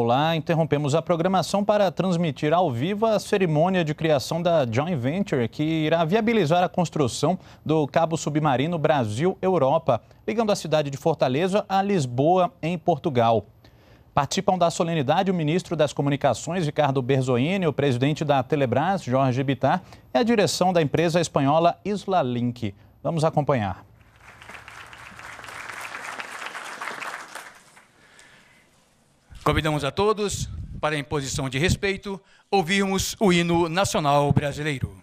Olá, interrompemos a programação para transmitir ao vivo a cerimônia de criação da Joint Venture, que irá viabilizar a construção do cabo submarino Brasil-Europa, ligando a cidade de Fortaleza a Lisboa, em Portugal. Participam da solenidade o ministro das Comunicações, Ricardo Berzoini, o presidente da Telebrás, Jorge Bittar, e a direção da empresa espanhola Isla Link. Vamos acompanhar. Convidamos a todos para, em posição de respeito, ouvirmos o hino nacional brasileiro.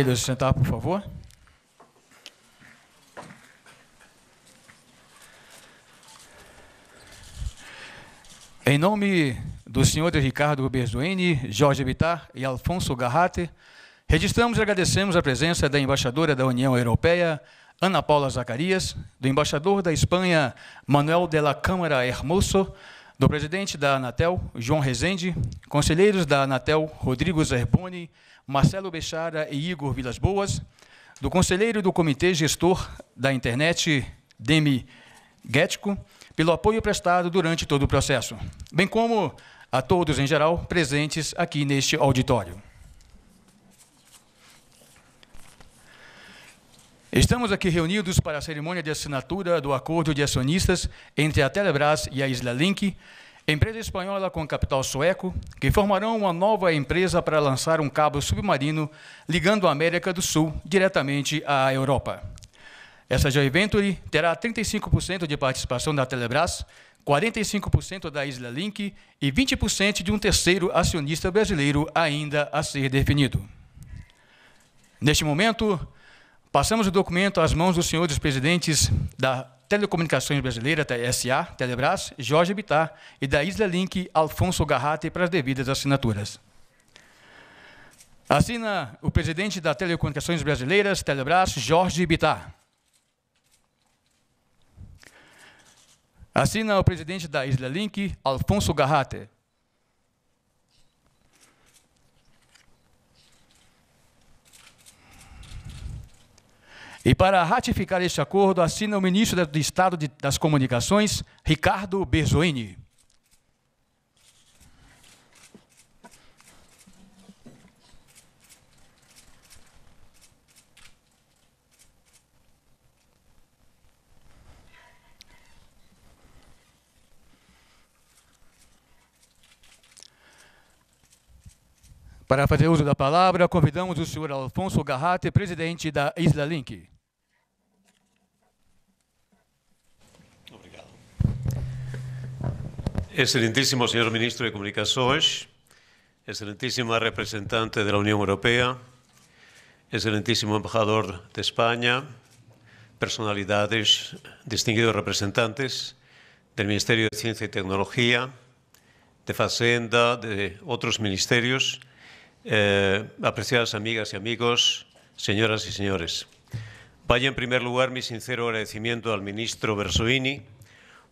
Aquele sentar, por favor. Em nome do senhores Ricardo Berzuini, Jorge Bittar e Alfonso Garrate, registramos e agradecemos a presença da embaixadora da União Europeia, Ana Paula Zacarias, do embaixador da Espanha, Manuel de la Câmara Hermoso, do presidente da Anatel, João Rezende, conselheiros da Anatel, Rodrigo Zerboni, Marcelo Bechara e Igor Vilas Boas, do conselheiro do Comitê Gestor da Internet, Demi Guético, pelo apoio prestado durante todo o processo, bem como a todos em geral presentes aqui neste auditório. Estamos aqui reunidos para a cerimônia de assinatura do acordo de acionistas entre a Telebrás e a Isla Link, Empresa espanhola com capital sueco, que formarão uma nova empresa para lançar um cabo submarino ligando a América do Sul diretamente à Europa. Essa joint venture terá 35% de participação da Telebrás, 45% da Isla Link e 20% de um terceiro acionista brasileiro ainda a ser definido. Neste momento, passamos o documento às mãos dos senhores presidentes da Telecomunicações Brasileira, SA, Telebrás, Jorge Bittar, e da Isla Link, Alfonso Garrate, para as devidas assinaturas. Assina o presidente da Telecomunicações Brasileiras, Telebrás, Jorge Bittar. Assina o presidente da Isla Link, Alfonso Garrate. E para ratificar este acordo, assina o ministro do Estado das Comunicações, Ricardo Berzoini. Para fazer uso da palavra, convidamos o senhor Alfonso Garrate, presidente da Isla Link. Obrigado. Excelentíssimo senhor ministro de Comunicações, excelentíssima representante da União Europeia, excelentíssimo embajador de Espanha, personalidades, distinguidos representantes do Ministério de Ciencia e Tecnologia, de Fazenda, de outros ministérios. Eh, apreciadas amigas y amigos, señoras y señores, vaya en primer lugar mi sincero agradecimiento al ministro Bersuini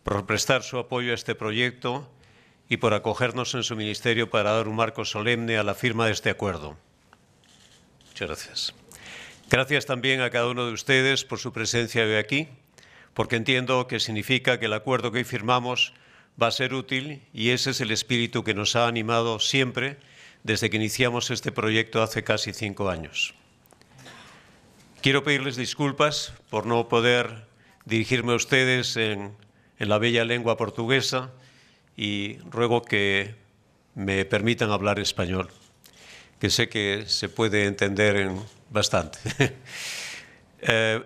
por prestar su apoyo a este proyecto y por acogernos en su ministerio para dar un marco solemne a la firma de este acuerdo. Muchas gracias. Gracias también a cada uno de ustedes por su presencia hoy aquí, porque entiendo que significa que el acuerdo que hoy firmamos va a ser útil y ese es el espíritu que nos ha animado siempre desde que iniciamos este proyecto hace casi cinco años. Quiero pedirles disculpas por no poder dirigirme a ustedes en, la bella lengua portuguesa y ruego que me permitan hablar español, que sé que se puede entender bastante. Eh,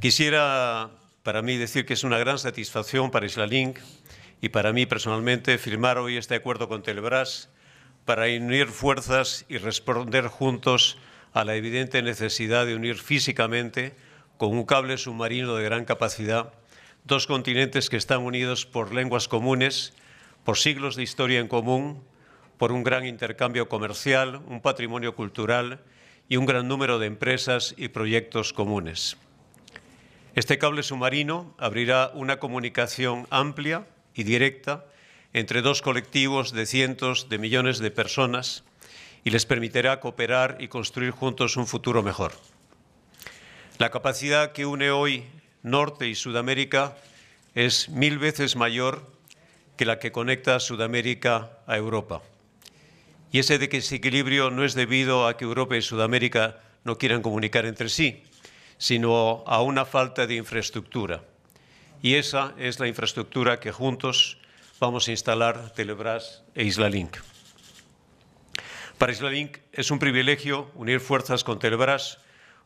quisiera para mí decir que es una gran satisfacción para Islalink y para mí personalmente firmar hoy este acuerdo con Telebrás para unir fuerzas y responder juntos a la evidente necesidad de unir físicamente, con un cable submarino de gran capacidad, dos continentes que están unidos por lenguas comunes, por siglos de historia en común, por un gran intercambio comercial, un patrimonio cultural y un gran número de empresas y proyectos comunes. Este cable submarino abrirá una comunicación amplia y directa entre dos colectivos de cientos de millones de personas y les permitirá cooperar y construir juntos un futuro mejor. La capacidad que une hoy Norte y Sudamérica es mil veces mayor que la que conecta Sudamérica a Europa. Y ese desequilibrio no es debido a que Europa y Sudamérica no quieran comunicar entre sí, sino a una falta de infraestructura. Y esa es la infraestructura que juntos vamos a instalar telebras e Islalink. Para Islalink es un privilegio unir fuerzas con telebras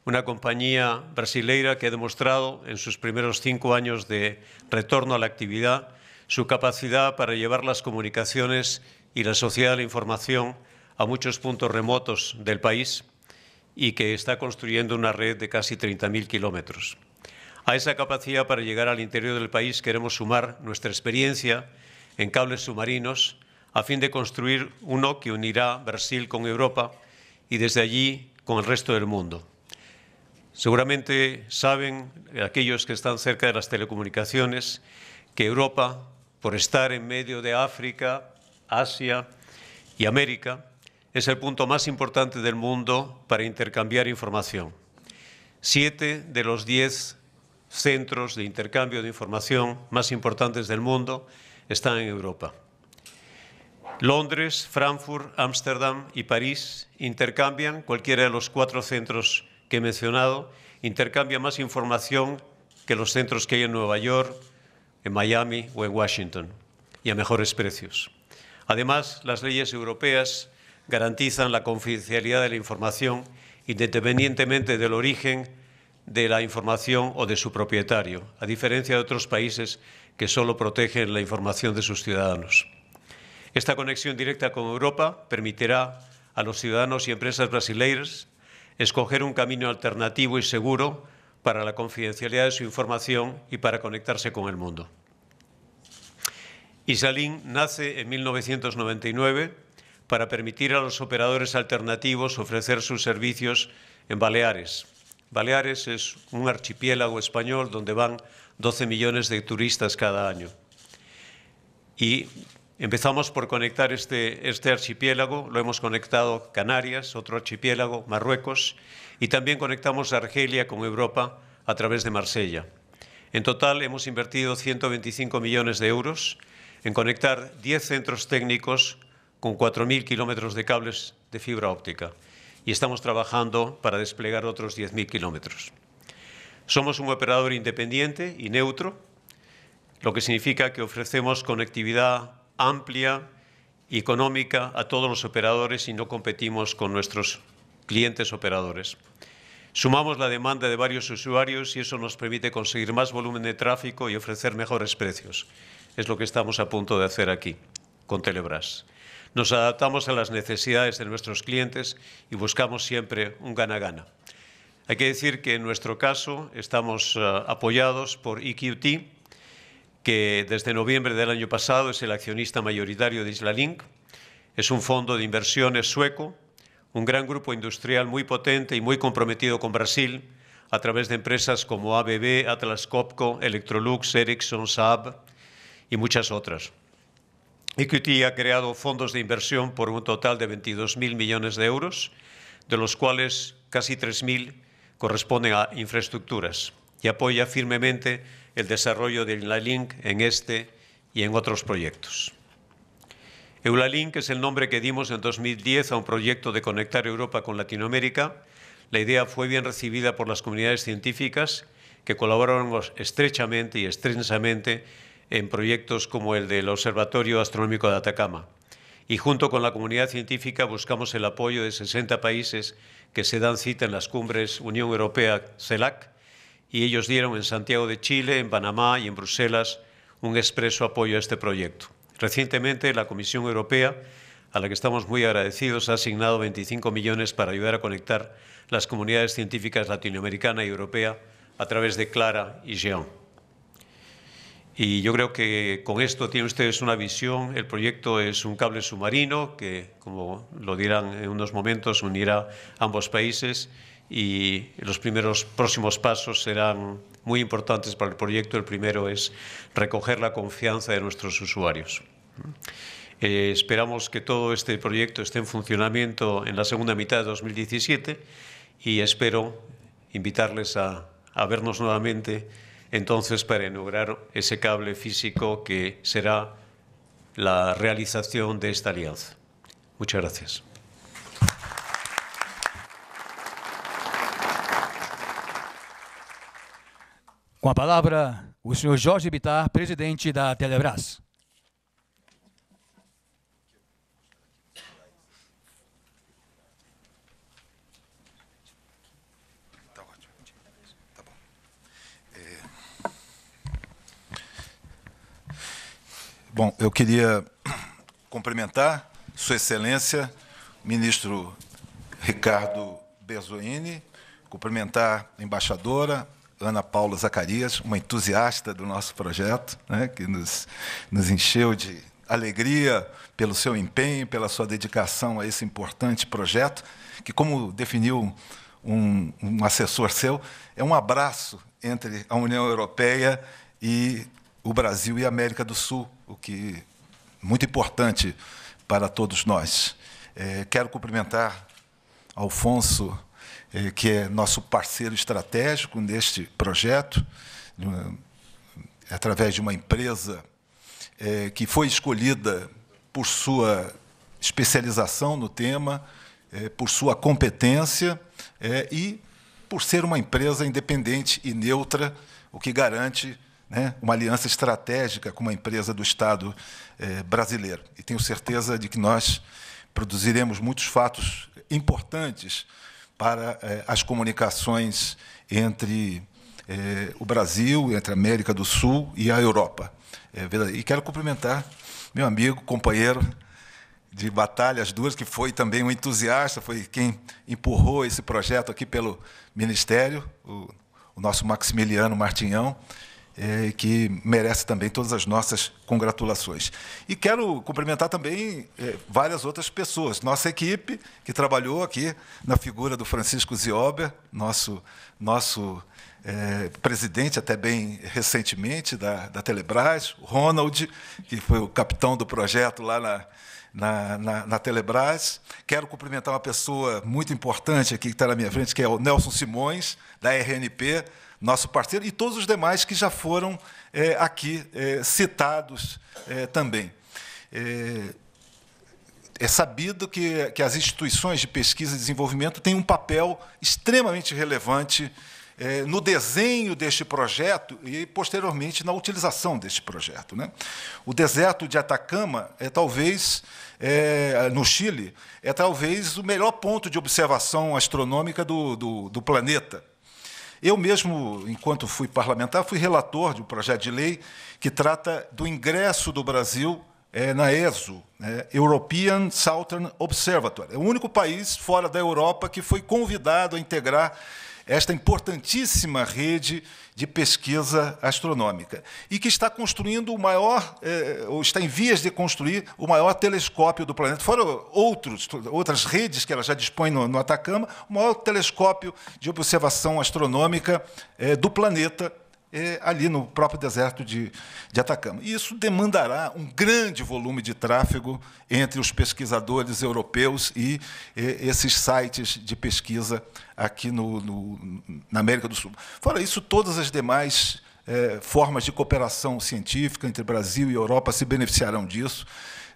una compañía brasileira que ha demostrado en sus primeros cinco años de retorno a la actividad su capacidad para llevar las comunicaciones y la sociedad de la información a muchos puntos remotos del país y que está construyendo una red de casi 30.000 kilómetros. A esa capacidad para llegar al interior del país queremos sumar nuestra experiencia en cables submarinos a fin de construir uno que unirá Brasil con Europa y desde allí con el resto del mundo. Seguramente saben aquellos que están cerca de las telecomunicaciones que Europa, por estar en medio de África, Asia y América, es el punto más importante del mundo para intercambiar información. Siete de los diez centros de intercambio de información más importantes del mundo están en Europa. Londres, Frankfurt, Ámsterdam y París intercambian, cualquiera de los cuatro centros que he mencionado, intercambia más información que los centros que hay en Nueva York, en Miami o en Washington, y a mejores precios. Además, las leyes europeas garantizan la confidencialidad de la información independientemente del origen de la información o de su propietario, a diferencia de otros países que solo protegen la información de sus ciudadanos. Esta conexión directa con Europa permitirá a los ciudadanos y empresas brasileiras escoger un camino alternativo y seguro para la confidencialidad de su información y para conectarse con el mundo. Isalín nace en 1999 para permitir a los operadores alternativos ofrecer sus servicios en Baleares. Baleares es un archipiélago español donde van 12 millones de turistas cada año. Y empezamos por conectar este, este archipiélago, lo hemos conectado Canarias, otro archipiélago, Marruecos, y también conectamos Argelia con Europa a través de Marsella. En total hemos invertido 125 millones de euros en conectar 10 centros técnicos con 4.000 kilómetros de cables de fibra óptica y estamos trabajando para desplegar otros 10.000 kilómetros. Somos un operador independiente y neutro, lo que significa que ofrecemos conectividad amplia y económica a todos los operadores y no competimos con nuestros clientes operadores. Sumamos la demanda de varios usuarios y eso nos permite conseguir más volumen de tráfico y ofrecer mejores precios. Es lo que estamos a punto de hacer aquí, con Telebras. Nos adaptamos a las necesidades de nuestros clientes y buscamos siempre un gana-gana. Hay que decir que en nuestro caso estamos eh, apoyados por EQT, que desde noviembre del año pasado es el accionista mayoritario de Islalink. Es un fondo de inversiones sueco, un gran grupo industrial muy potente y muy comprometido con Brasil a través de empresas como ABB, Atlas Copco, Electrolux, Ericsson, Saab y muchas otras. EQT ha creado fondos de inversión por un total de 22.000 millones de euros, de los cuales casi 3.000 ...corresponde a infraestructuras y apoya firmemente el desarrollo de Eulalink en este y en otros proyectos. Eulalink es el nombre que dimos en 2010 a un proyecto de conectar Europa con Latinoamérica. La idea fue bien recibida por las comunidades científicas que colaboraron estrechamente y extensamente en proyectos como el del Observatorio Astronómico de Atacama. Y junto con la comunidad científica buscamos el apoyo de 60 países que se dan cita en las cumbres Unión Europea-CELAC y ellos dieron en Santiago de Chile, en Panamá y en Bruselas un expreso apoyo a este proyecto. Recientemente la Comisión Europea, a la que estamos muy agradecidos, ha asignado 25 millones para ayudar a conectar las comunidades científicas latinoamericana y europea a través de CLARA y Jean. Y yo creo que con esto tienen ustedes una visión. El proyecto es un cable submarino que, como lo dirán en unos momentos, unirá ambos países y los primeros próximos pasos serán muy importantes para el proyecto. El primero es recoger la confianza de nuestros usuarios. Eh, esperamos que todo este proyecto esté en funcionamiento en la segunda mitad de 2017 y espero invitarles a, a vernos nuevamente entonces para inaugurar ese cable físico que será la realización de esta alianza. Muchas gracias. a palavra, o senhor Jorge presidente Bom, eu queria cumprimentar Sua Excelência, ministro Ricardo Berzoini, cumprimentar a embaixadora Ana Paula Zacarias, uma entusiasta do nosso projeto, né, que nos, nos encheu de alegria pelo seu empenho, pela sua dedicação a esse importante projeto, que, como definiu um, um assessor seu, é um abraço entre a União Europeia e o Brasil e a América do Sul, o que é muito importante para todos nós. É, quero cumprimentar Alfonso, é, que é nosso parceiro estratégico neste projeto, através de uma empresa é, que foi escolhida por sua especialização no tema, é, por sua competência é, e por ser uma empresa independente e neutra, o que garante né, uma aliança estratégica com uma empresa do Estado é, brasileiro. E tenho certeza de que nós produziremos muitos fatos importantes para é, as comunicações entre é, o Brasil, entre a América do Sul e a Europa. e quero cumprimentar meu amigo, companheiro de batalhas duas, que foi também um entusiasta, foi quem empurrou esse projeto aqui pelo Ministério, o, o nosso Maximiliano Martinhão, é, que merece também todas as nossas congratulações. E quero cumprimentar também é, várias outras pessoas. Nossa equipe, que trabalhou aqui na figura do Francisco Ziober, nosso, nosso é, presidente até bem recentemente da, da Telebrás, Ronald, que foi o capitão do projeto lá na, na, na, na Telebrás. Quero cumprimentar uma pessoa muito importante aqui que está na minha frente, que é o Nelson Simões, da RNP, nosso parceiro, e todos os demais que já foram é, aqui é, citados é, também. É, é sabido que, que as instituições de pesquisa e desenvolvimento têm um papel extremamente relevante é, no desenho deste projeto e, posteriormente, na utilização deste projeto. Né? O deserto de Atacama é talvez, é, no Chile, é talvez o melhor ponto de observação astronômica do, do, do planeta. Eu mesmo, enquanto fui parlamentar, fui relator de um projeto de lei que trata do ingresso do Brasil é, na ESO, né, European Southern Observatory. É o único país fora da Europa que foi convidado a integrar esta importantíssima rede de pesquisa astronômica e que está construindo o maior, eh, ou está em vias de construir o maior telescópio do planeta. Foram outros, outras redes que ela já dispõe no, no Atacama, o maior telescópio de observação astronômica eh, do planeta é, ali no próprio deserto de, de Atacama. E isso demandará um grande volume de tráfego entre os pesquisadores europeus e é, esses sites de pesquisa aqui no, no, na América do Sul. Fora isso, todas as demais é, formas de cooperação científica entre Brasil e Europa se beneficiarão disso.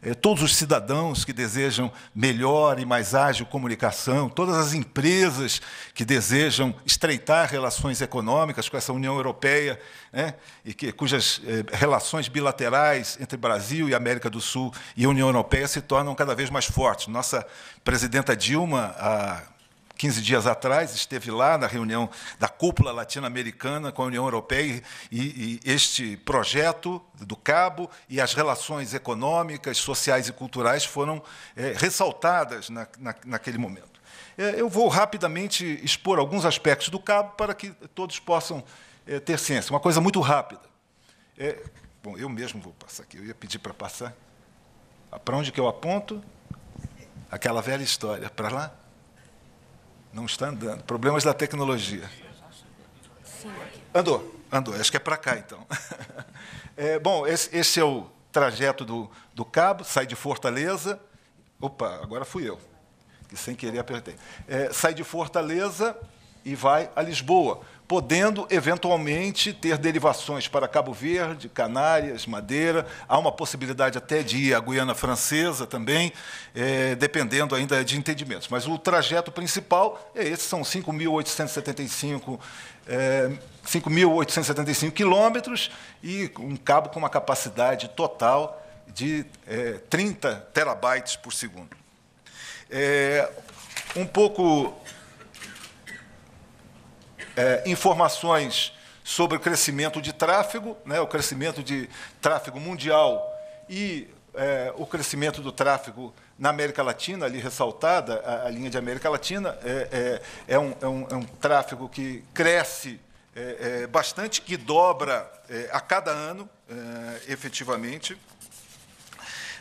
É, todos os cidadãos que desejam melhor e mais ágil comunicação, todas as empresas que desejam estreitar relações econômicas com essa União Europeia, né, e que, cujas eh, relações bilaterais entre Brasil e América do Sul e União Europeia se tornam cada vez mais fortes. Nossa presidenta Dilma, a 15 dias atrás, esteve lá na reunião da cúpula latino-americana com a União Europeia e, e, este projeto do Cabo e as relações econômicas, sociais e culturais foram é, ressaltadas na, na, naquele momento. É, eu vou rapidamente expor alguns aspectos do Cabo para que todos possam é, ter ciência. Uma coisa muito rápida. bom, eu mesmo vou passar aqui, eu ia pedir para passar. Para onde que eu aponto? Aquela velha história, para lá? Não está andando. Problemas da tecnologia. Andou, andou. Acho que é para cá, então. É, bom, esse, esse, é o trajeto do, do cabo, sai de Fortaleza. Opa, agora fui eu, que sem querer apertei. É, sai de Fortaleza e vai a Lisboa podendo eventualmente ter derivações para Cabo Verde, Canárias, Madeira. Há uma possibilidade até de ir à Guiana Francesa também, é, dependendo ainda de entendimentos. Mas o trajeto principal é esse, são 5.875 é, 5.875 quilômetros e um cabo com uma capacidade total de é, eh, 30 terabytes por segundo. É, um pouco é, informações sobre o crescimento de tráfego, né, o crescimento de tráfego mundial e é, o crescimento do tráfego na América Latina, ali ressaltada, a, a linha de América Latina, é, é, é, um, é, um, é um tráfego que cresce é, é, bastante, que dobra é, a cada ano, efetivamente.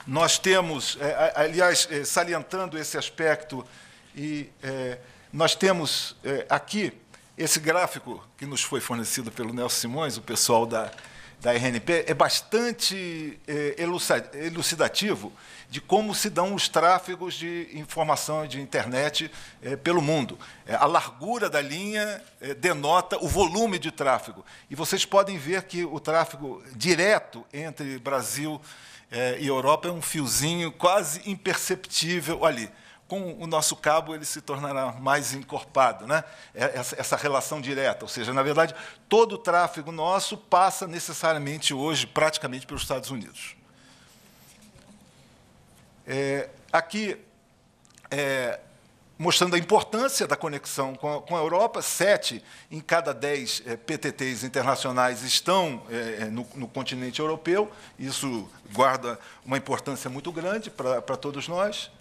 Nós temos, aliás, salientando esse aspecto, e nós temos aqui esse gráfico que nos foi fornecido pelo Nelson Simões, o pessoal da, da RNP, é bastante é, elucidativo de como se dão os tráfegos de informação de internet é, pelo mundo. É, a largura da linha é, denota o volume de tráfego. E vocês podem ver que o tráfego direto entre Brasil é, e Europa é um fiozinho quase imperceptível ali com o nosso cabo ele se tornará mais encorpado, né? É, essa, essa relação direta. Ou seja, na verdade, todo o tráfego nosso passa necessariamente hoje, praticamente, pelos Estados Unidos. É, aqui, é, mostrando a importância da conexão com a, com a, Europa, sete em cada dez é, PTTs internacionais estão é, é, no, no continente europeu, isso guarda uma importância muito grande para todos nós.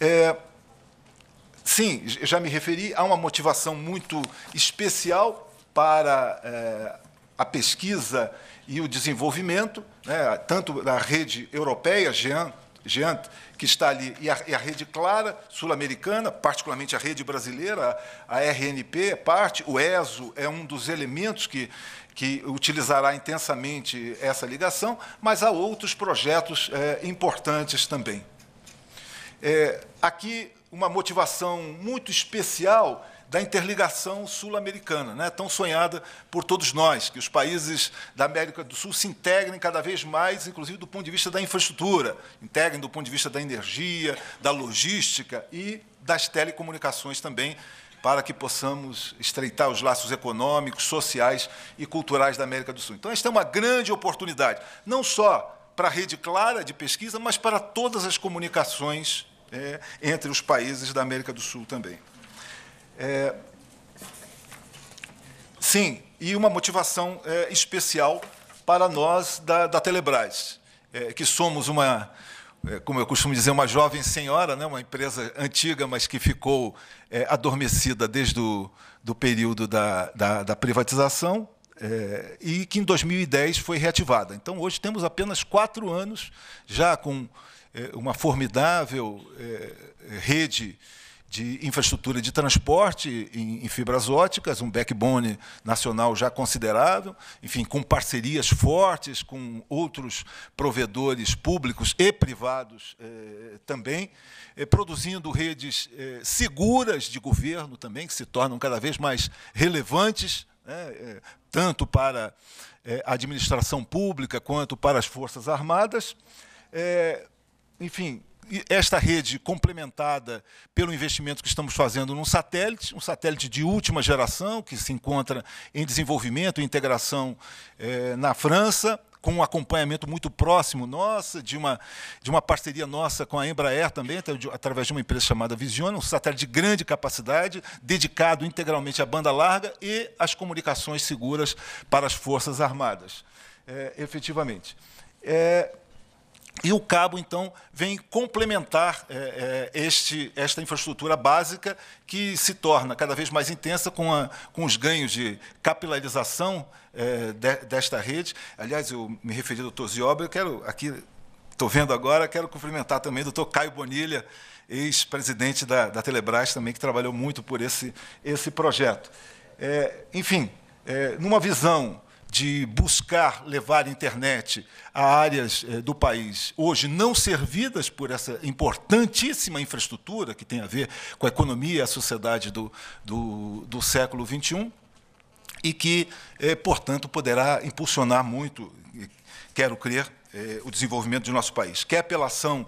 É, sim, já me referi, há uma motivação muito especial para é, a pesquisa e o desenvolvimento, né, tanto da rede europeia, GEAN, que está ali, e a, e a rede clara sul-americana, particularmente a rede brasileira, a, a RNP é parte, o ESO é um dos elementos que, que utilizará intensamente essa ligação, mas há outros projetos é, importantes também. É, aqui, uma motivação muito especial da interligação sul-americana, né, tão sonhada por todos nós, que os países da América do Sul se integrem cada vez mais, inclusive do ponto de vista da infraestrutura, integrem do ponto de vista da energia, da logística e das telecomunicações também, para que possamos estreitar os laços econômicos, sociais e culturais da América do Sul. Então, esta é uma grande oportunidade, não só para a rede clara de pesquisa, mas para todas as comunicações é, entre os países da América do Sul também. É, sim, e uma motivação é, especial para nós da, da Telebrás, é, que somos uma, é, como eu costumo dizer, uma jovem senhora, né, uma empresa antiga, mas que ficou é, adormecida desde o do período da, da, da privatização, é, e que em 2010 foi reativada. Então, hoje temos apenas quatro anos já com é, uma formidável é, rede de infraestrutura de transporte em, fibras óticas, um backbone nacional já considerável, enfim, com parcerias fortes com outros provedores públicos e privados é, também, produzindo redes seguras de governo também, que se tornam cada vez mais relevantes, né, tanto para a administração pública quanto para as Forças Armadas enfim, esta rede complementada pelo investimento que estamos fazendo num satélite, um satélite de última geração, que se encontra em desenvolvimento e integração eh, na França, com um acompanhamento muito próximo nossa, de uma, de uma parceria nossa com a Embraer também, através de uma empresa chamada Vision um satélite de grande capacidade, dedicado integralmente à banda larga e às comunicações seguras para as Forças Armadas, é, efetivamente. É, e o cabo, então, vem complementar é, é, este, esta infraestrutura básica que se torna cada vez mais intensa com, a, com os ganhos de capilarização é, de, desta rede. Aliás, eu me referi ao doutor Ziobre, eu quero aqui, estou vendo agora, quero cumprimentar também o doutor Caio Bonilha, ex-presidente da, da, Telebrás também, que trabalhou muito por esse, esse projeto. É, enfim, é, numa visão de buscar levar a internet a áreas eh, do país hoje não servidas por essa importantíssima infraestrutura que tem a ver com a economia e a sociedade do, do, do século XXI, e que, eh, portanto, poderá impulsionar muito, quero crer, eh, o desenvolvimento do nosso país, quer pela ação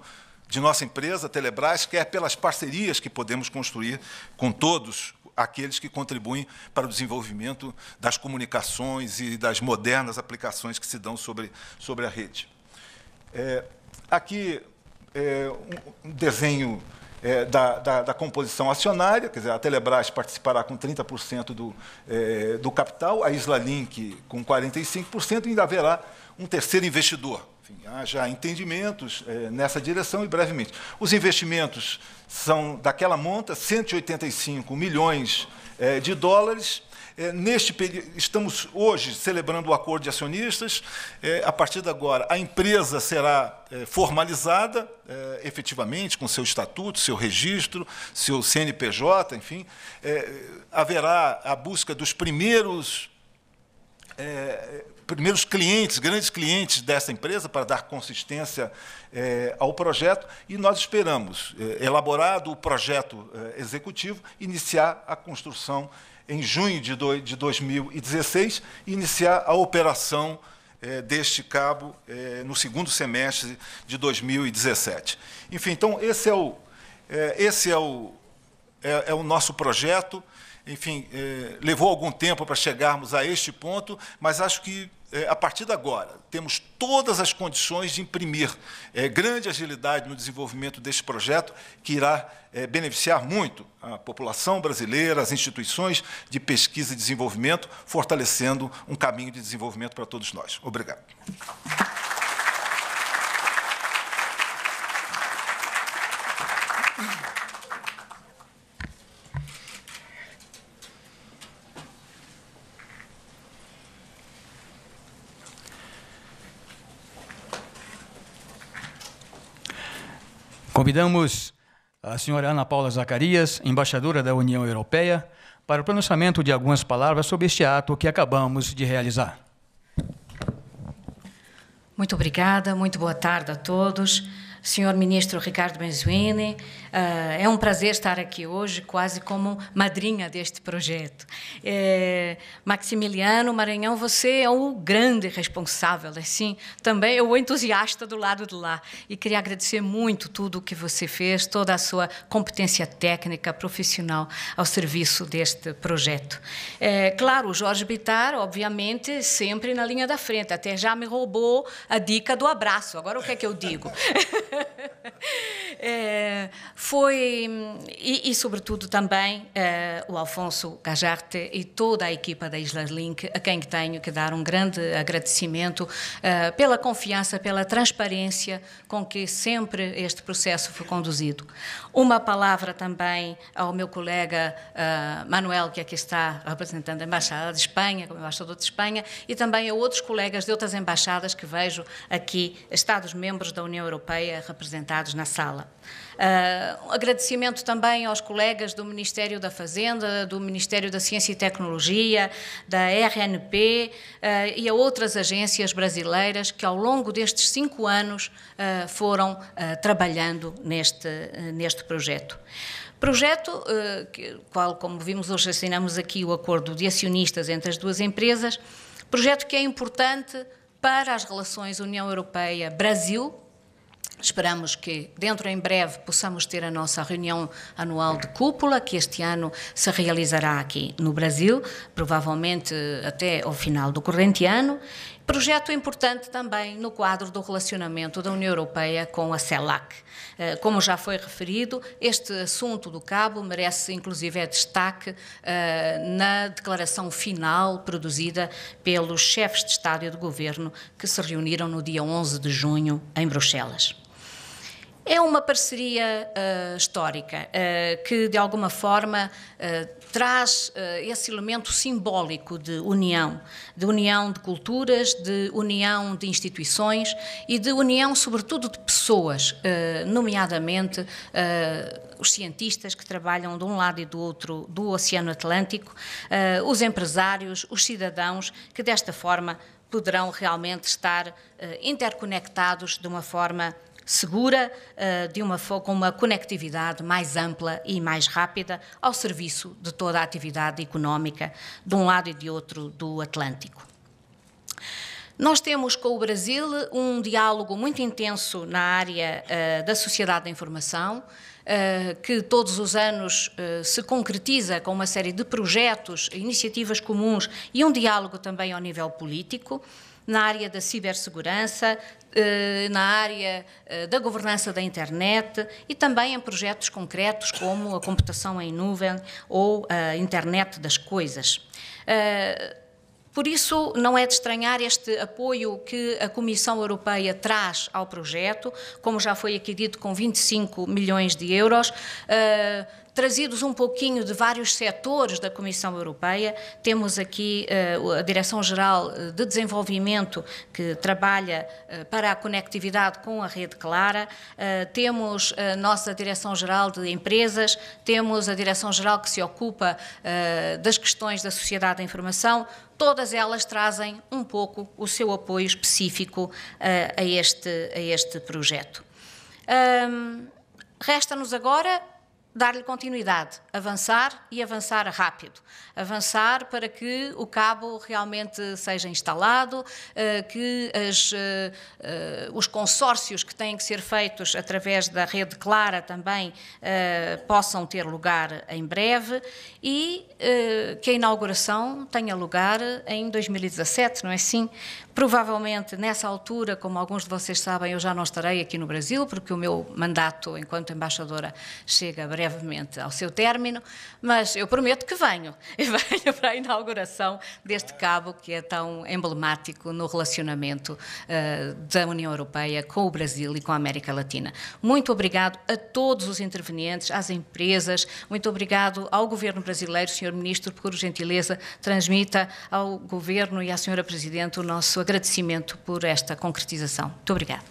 de nossa empresa, Telebrás, quer pelas parcerias que podemos construir com todos aqueles que contribuem para o desenvolvimento das comunicações e das modernas aplicações que se dão sobre, sobre a rede. É, aqui é, um desenho é, da, da, da, composição acionária, quer dizer, a Telebrás participará com 30% do, é, do capital, a Isla Link com 45% e ainda haverá um terceiro investidor, enfim, haja entendimentos é, nessa direção e brevemente. Os investimentos são daquela monta, 185 milhões é, de dólares. É, neste período, estamos hoje celebrando o acordo de acionistas. a partir de agora, a empresa será formalizada, efetivamente, com seu estatuto, seu registro, seu CNPJ, enfim. haverá a busca dos primeiros primeiros clientes, grandes clientes dessa empresa, para dar consistência é, ao projeto. E nós esperamos, é, elaborado o projeto é, executivo, iniciar a construção em junho de, do, de 2016 e iniciar a operação é, deste cabo é, no segundo semestre de 2017. Enfim, então, esse é o, é, esse é o, é o nosso projeto enfim, eh, levou algum tempo para chegarmos a este ponto, mas acho que eh, a partir de agora temos todas as condições de imprimir eh, grande agilidade no desenvolvimento deste projeto, que irá beneficiar muito a população brasileira, as instituições de pesquisa e desenvolvimento, fortalecendo um caminho de desenvolvimento para todos nós. Obrigado. Convidamos a senhora Ana Paula Zacarias, embaixadora da União Europeia, para o pronunciamento de algumas palavras sobre este ato que acabamos de realizar. Muito obrigada, muito boa tarde a todos. Senhor Ministro Ricardo Benzuini. Ah, é um prazer estar aqui hoje, quase como madrinha deste projeto. É, Maximiliano Maranhão, você é o grande responsável, assim, também é o entusiasta do lado de lá. E queria agradecer muito tudo o que você fez, toda a sua competência técnica, profissional, ao serviço deste projeto. É, claro, o Jorge Bitar, obviamente, sempre na linha da frente, até já me roubou a dica do abraço. Agora o que é que eu digo? é, foi, e, e, sobretudo também é, o Alfonso Gajarte e toda a equipa da Isla Link, a quem tenho que dar um grande agradecimento é, pela confiança, pela transparência com que sempre este processo foi conduzido. Uma palavra também ao meu colega é, Manuel, que aqui está representando a Embaixada de Espanha, como embaixador de Espanha, e também a outros colegas de outras embaixadas que vejo aqui, Estados-membros da União Europeia, representados na sala. Uh, agradecimento também aos colegas do Ministério da Fazenda, do Ministério da Ciência e Tecnologia, da RNP uh, ah, e a outras agências brasileiras que, ao longo destes cinco anos, uh, foram trabalhando neste, neste projeto. Projeto, qual, como vimos hoje, assinamos aqui o acordo de acionistas entre as duas empresas, projeto que é importante para as relações União Europeia-Brasil, Esperamos que dentro em breve possamos ter a nossa reunião anual de cúpula, que este ano se realizará aqui no Brasil, provavelmente até ao final do corrente ano. Projeto importante também no quadro do relacionamento da União Europeia com a CELAC. Eh, como já foi referido, este assunto do cabo merece inclusive é destaque eh, na declaração final produzida pelos chefes de Estado e de Governo que se reuniram no dia 11 de junho em Bruxelas. É uma parceria uh, histórica uh, que, de alguma forma, uh, traz esse elemento simbólico de união, de união de culturas, de união de instituições e de união, sobretudo, de pessoas, nomeadamente os cientistas que trabalham de um lado e do outro do Oceano Atlântico, os empresários, os cidadãos, que desta forma poderão realmente estar interconectados de uma forma segura, eh, de uma, com uma conectividade mais ampla e mais rápida ao serviço de toda a atividade económica de um lado e de outro do Atlântico. Nós temos com o Brasil um diálogo muito intenso na área eh, da sociedade da informação, eh, que todos os anos se concretiza com uma série de projetos, iniciativas comuns e um diálogo também ao nível político na área da cibersegurança, eh, na área eh, da governança da internet e também em projetos concretos como a computação em nuvem ou a internet das coisas. Eh, por isso, não é de estranhar este apoio que a Comissão Europeia traz ao projeto, como já foi aqui dito, com 25 milhões de euros. Uh, trazidos um pouquinho de vários setores da Comissão Europeia. Temos aqui uh, a Direção-Geral eh, de Desenvolvimento, que trabalha uh, para a conectividade com a rede clara, uh, temos a nossa Direção-Geral de Empresas, temos a Direção-Geral que se ocupa das questões da sociedade da informação, todas elas trazem um pouco o seu apoio específico a, este, a este projeto. Um, Resta-nos agora dar-lhe continuidade, avançar e avançar rápido. Avançar para que o cabo realmente seja instalado, eh, que as, eh, eh, os consórcios que têm que ser feitos através da rede clara também possam ter lugar em breve e que a inauguração tenha lugar em 2017, não é assim? Provavelmente nessa altura, como alguns de vocês sabem, eu já não estarei aqui no Brasil, porque o meu mandato enquanto embaixadora chega brevemente ao seu término, mas eu prometo que venho e venho para a inauguração deste cabo que é tão emblemático no relacionamento uh, da União Europeia com o Brasil e com a América Latina. Muito obrigado a todos os intervenientes, às empresas, muito obrigado ao governo brasileiro, Sr. Ministro, por gentileza, transmita ao governo e à Sra. Presidente o nosso agradecimento por esta concretização. Muito obrigada.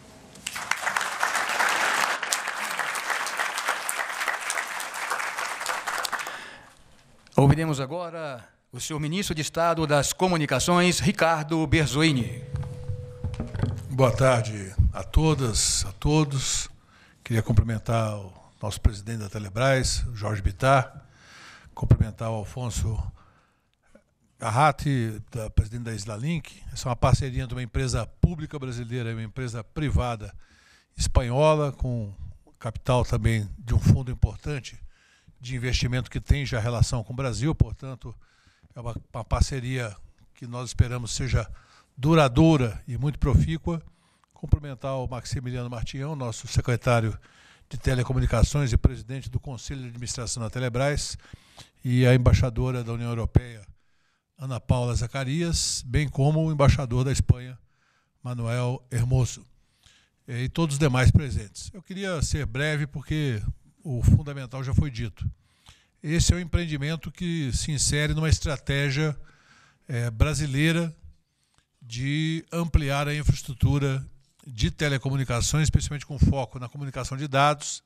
Ouviremos agora o senhor ministro de Estado das Comunicações, Ricardo Berzoini. Boa tarde a todas, a todos. Queria cumprimentar o nosso presidente da Telebrás, Jorge Bitar, cumprimentar o Alfonso a RAT, da presidente da Islink, essa é uma parceria entre uma empresa pública brasileira e uma empresa privada espanhola, com capital também de um fundo importante de investimento que tem já relação com o Brasil, portanto, é uma, uma parceria que nós esperamos seja duradoura e muito profícua. Cumprimentar o Maximiliano Martião, nosso secretário de Telecomunicações e presidente do Conselho de Administração da Telebrás, e a embaixadora da União Europeia Ana Paula Zacarias, bem como o embaixador da Espanha, Manuel Hermoso, eh, e todos os demais presentes. Eu queria ser breve porque o fundamental já foi dito. Esse é um empreendimento que se insere numa estratégia é, brasileira de ampliar a infraestrutura de telecomunicações, especialmente com foco na comunicação de dados,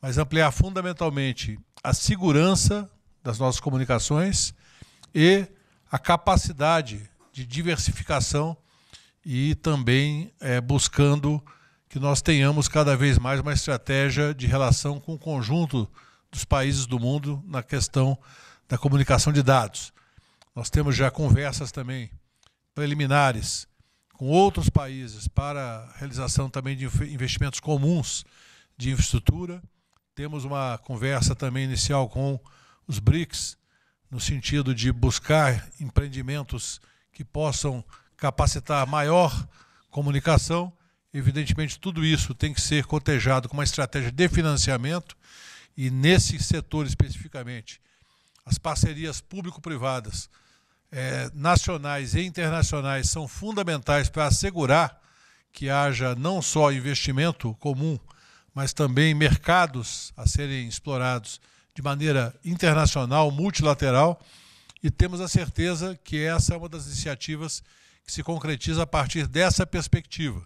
mas ampliar fundamentalmente a segurança das nossas comunicações e a capacidade de diversificação e também é, buscando que nós tenhamos cada vez mais uma estratégia de relação com o conjunto dos países do mundo na questão da comunicação de dados. Nós temos já conversas também preliminares com outros países para realização também de investimentos comuns de infraestrutura. Temos uma conversa também inicial com os BRICS no sentido de buscar empreendimentos que possam capacitar maior comunicação. Evidentemente, tudo isso tem que ser cotejado com uma estratégia de financiamento e, nesse setor especificamente, as parcerias público-privadas, é, nacionais e internacionais, são fundamentais para assegurar que haja não só investimento comum, mas também mercados a serem explorados de maneira internacional, multilateral, e temos a certeza que essa é uma das iniciativas que se concretiza a partir dessa perspectiva.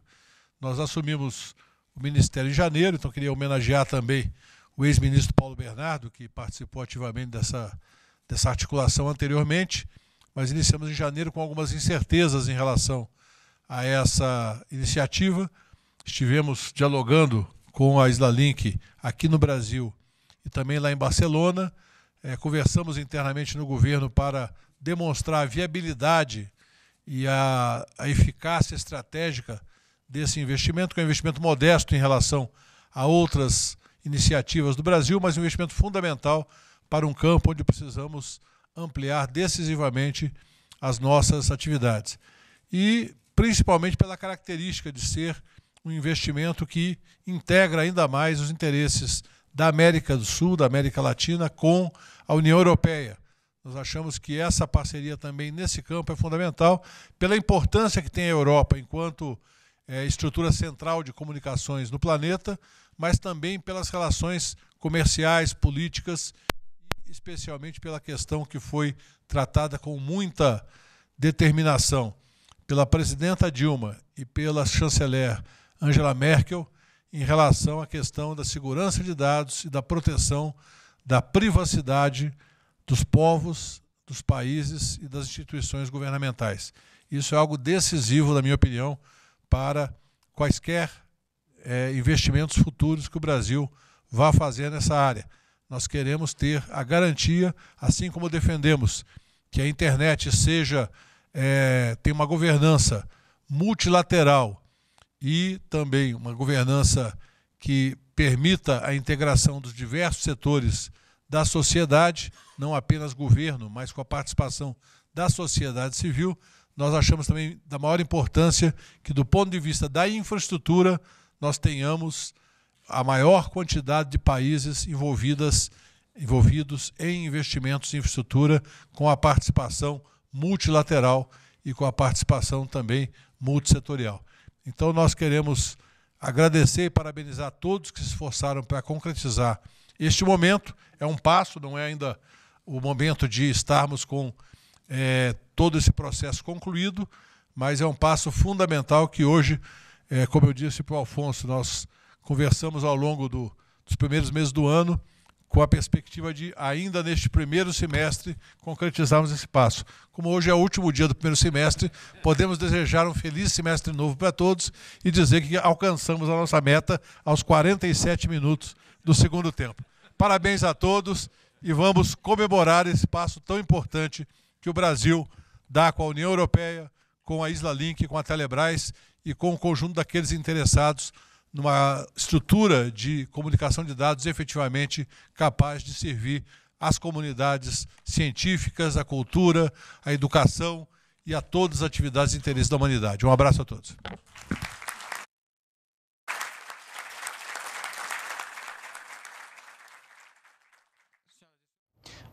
Nós assumimos o Ministério em janeiro, então queria homenagear também o ex-ministro Paulo Bernardo, que participou ativamente dessa, dessa articulação anteriormente, mas iniciamos em janeiro com algumas incertezas em relação a essa iniciativa. Estivemos dialogando com a Isla Link aqui no Brasil e também lá em Barcelona. É, conversamos internamente no governo para demonstrar a viabilidade e a, a eficácia estratégica desse investimento, que é um investimento modesto em relação a outras iniciativas do Brasil, mas um investimento fundamental para um campo onde precisamos ampliar decisivamente as nossas atividades. E principalmente pela característica de ser um investimento que integra ainda mais os interesses da América do Sul, da América Latina, com a União Europeia. Nós achamos que essa parceria também nesse campo é fundamental, pela importância que tem a Europa enquanto é, estrutura central de comunicações no planeta, mas também pelas relações comerciais, políticas, especialmente pela questão que foi tratada com muita determinação pela presidenta Dilma e pela chanceler Angela Merkel em relação à questão da segurança de dados e da proteção da privacidade dos povos, dos países e das instituições governamentais. Isso é algo decisivo, na minha opinião, para quaisquer é, investimentos futuros que o Brasil vá fazer nessa área. Nós queremos ter a garantia, assim como defendemos que a internet seja é, tem uma governança multilateral e também uma governança que permita a integração dos diversos setores da sociedade, não apenas governo, mas com a participação da sociedade civil, nós achamos também da maior importância que, do ponto de vista da infraestrutura, nós tenhamos a maior quantidade de países envolvidas, envolvidos em investimentos em infraestrutura com a participação multilateral e com a participação também multissetorial. Então, nós queremos agradecer e parabenizar todos que se esforçaram para concretizar este momento. É um passo, não é ainda o momento de estarmos com é, todo esse processo concluído, mas é um passo fundamental que hoje, é, como eu disse para o Alfonso, nós conversamos ao longo do, dos primeiros meses do ano com a perspectiva de, ainda neste primeiro semestre, concretizarmos esse passo. Como hoje é o último dia do primeiro semestre, podemos desejar um feliz semestre novo para todos e dizer que alcançamos a nossa meta aos 47 minutos do segundo tempo. Parabéns a todos e vamos comemorar esse passo tão importante que o Brasil dá com a União Europeia, com a Isla Link, com a Telebrás e com o conjunto daqueles interessados numa estrutura de comunicação de dados efetivamente capaz de servir às comunidades científicas, à cultura, à educação e a todas as atividades de interesse da humanidade. Um abraço a todos.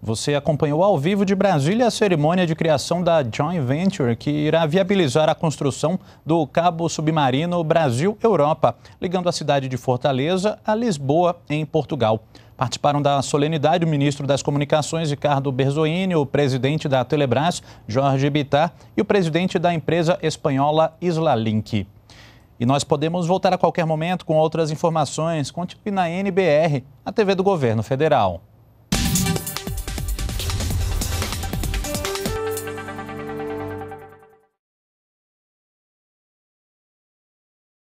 Você acompanhou ao vivo de Brasília a cerimônia de criação da Joint Venture, que irá viabilizar a construção do cabo submarino Brasil-Europa, ligando a cidade de Fortaleza a Lisboa, em Portugal. Participaram da solenidade o ministro das Comunicações, Ricardo Berzoini, o presidente da Telebrás, Jorge Bittar, e o presidente da empresa espanhola Isla Link. E nós podemos voltar a qualquer momento com outras informações. Continue na NBR, a TV do Governo Federal.